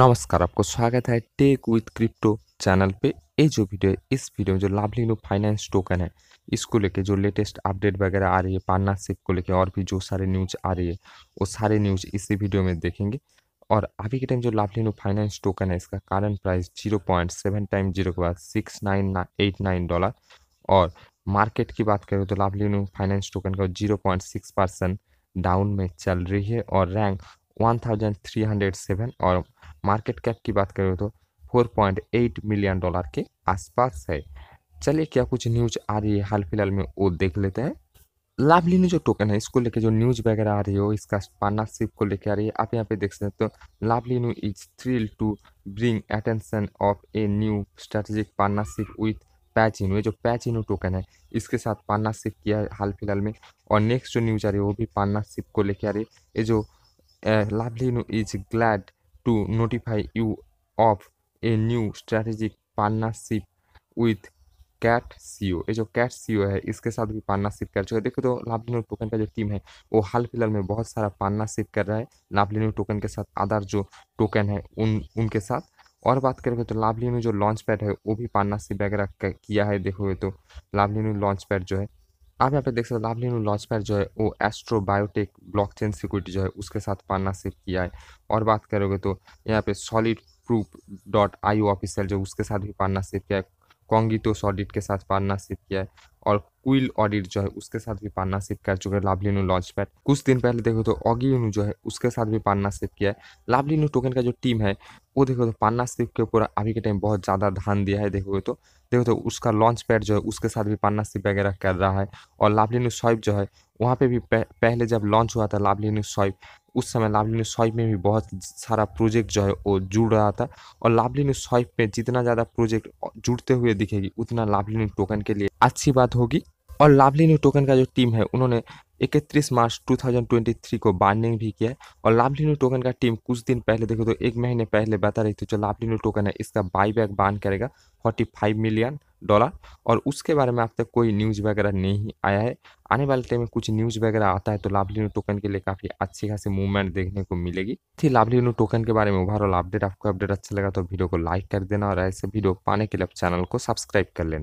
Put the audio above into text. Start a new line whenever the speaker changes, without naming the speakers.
नमस्कार आपको स्वागत है टेक विथ क्रिप्टो चैनल पे ये जो वीडियो है इस वीडियो में जो लाभलिनो फाइनेंस टोकन है इसको लेके जो लेटेस्ट अपडेट वगैरह आ रही है पार्टनरशिप को लेके और भी जो सारे न्यूज आ रही है वो सारे न्यूज इसी वीडियो में देखेंगे और अभी के टाइम जो लाभलिनो फाइनेंस टोकन है इसका current price zero point seven time zero के बाद six nine eight nine dollar और मार्केट की बात करें तो लाभलिनो फाइनेंस टोकन का zero point six percent down में चल रही है और रैंक 1307 और मार्केट कैप की बात करें तो 4.8 मिलियन डॉलर के आसपास है चलिए क्या कुछ न्यूज आ रही है हाल फिलहाल में वो देख लेते हैं लाभलीनी जो टोकन है इसको लेके जो न्यूज वगैरह आ रही हो इसका पार्टनरशिप को लेके आ रही है आप यहाँ पे देख सकते हैं तो लाभलीनू is thrill to bring attention of a new strategic partnership with पैच इनू जो पैच इनू टोकन है इसके साथ पार्टनरशिप किया है हाल फिलहाल में और नेक्स्ट जो न्यूज आ रही है वो भी पार्टनरशिप को लेके आ रही है ये जो uh, Lavlino is glad to notify you of a new strategic partnership with कैट सी ओ ये जो कैट सी ओ है इसके साथ भी पार्टनरशिप कर चुके देखो तो लाभलिनो टोकन का जो टीम है वो हाल फिलहाल में बहुत सारा पार्टनरशिप कर रहा है लाभलिनो टोकन के साथ आधार जो टोकन है उन उनके साथ और बात करेंगे तो लाभलिनो जो लॉन्च पैड है वो भी पार्टनरशिप वगैरह किया है देखोगे तो लाभलिनो लॉन्च पैड जो है आप यहाँ पे देख सकते हो लावलिन लॉन्च पैड जो है वो एस्ट्रो बायोटेक ब्लॉकचेन सिक्योरिटी जो है उसके साथ पार्टनरशिप किया है और बात करोगे तो यहाँ पे solid proof dot I official जो उसके साथ भी पार्टनरशिप किया है कॉन्गिटोस ऑडिट के साथ पार्टनरशिप किया है और क्विल ऑडिट जो है उसके साथ भी पार्टनरशिप कर चुके हैं लाभलिनो लॉन्च पैड कुछ दिन पहले देखो तो ऑगी जो है उसके साथ भी पार्टनरशिप किया है लाभलिनो टोकन का जो टीम है वो देखो तो पार्टनरशिप के ऊपर अभी के टाइम बहुत ज़्यादा ध्यान दिया है देखोगे तो देखो तो उसका लॉन्च पैड जो है उसके साथ भी पार्टनरशिप वगैरह कर रहा है और लाभलिनो स्वाइप जो है वहाँ पे भी पह, पहले जब लॉन्च हुआ था लाभलीनू स्वाइप उस समय न्यूज स्वाइप में भी बहुत सारा प्रोजेक्ट जो है वो जुड़ रहा था और न्यूज स्वाइप में जितना ज़्यादा प्रोजेक्ट जुड़ते हुए दिखेगी उतना लाभलीनू टोकन के लिए अच्छी बात होगी और लाभलीनू टोकन का जो टीम है उन्होंने इकतीस मार्च 2023 को बाइंडिंग भी किया है और लाभलिनो टोकन का टीम कुछ दिन पहले देखो तो एक महीने पहले बता रही थी जो लाभलिनो टोकन है इसका बाई बैक बान करेगा 45 मिलियन डॉलर और उसके बारे में अब तक कोई न्यूज़ वगैरह नहीं आया है आने वाले टाइम में कुछ न्यूज़ वगैरह आता है तो लाभलिनो टोकन के लिए काफ़ी अच्छी खासी मूवमेंट देखने को मिलेगी थी लाभलिनो टोकन के बारे में ओवरऑल अपडेट आपको अपडेट अच्छा लगा तो वीडियो को लाइक कर देना और ऐसे वीडियो पाने के लिए चैनल को सब्सक्राइब कर लेना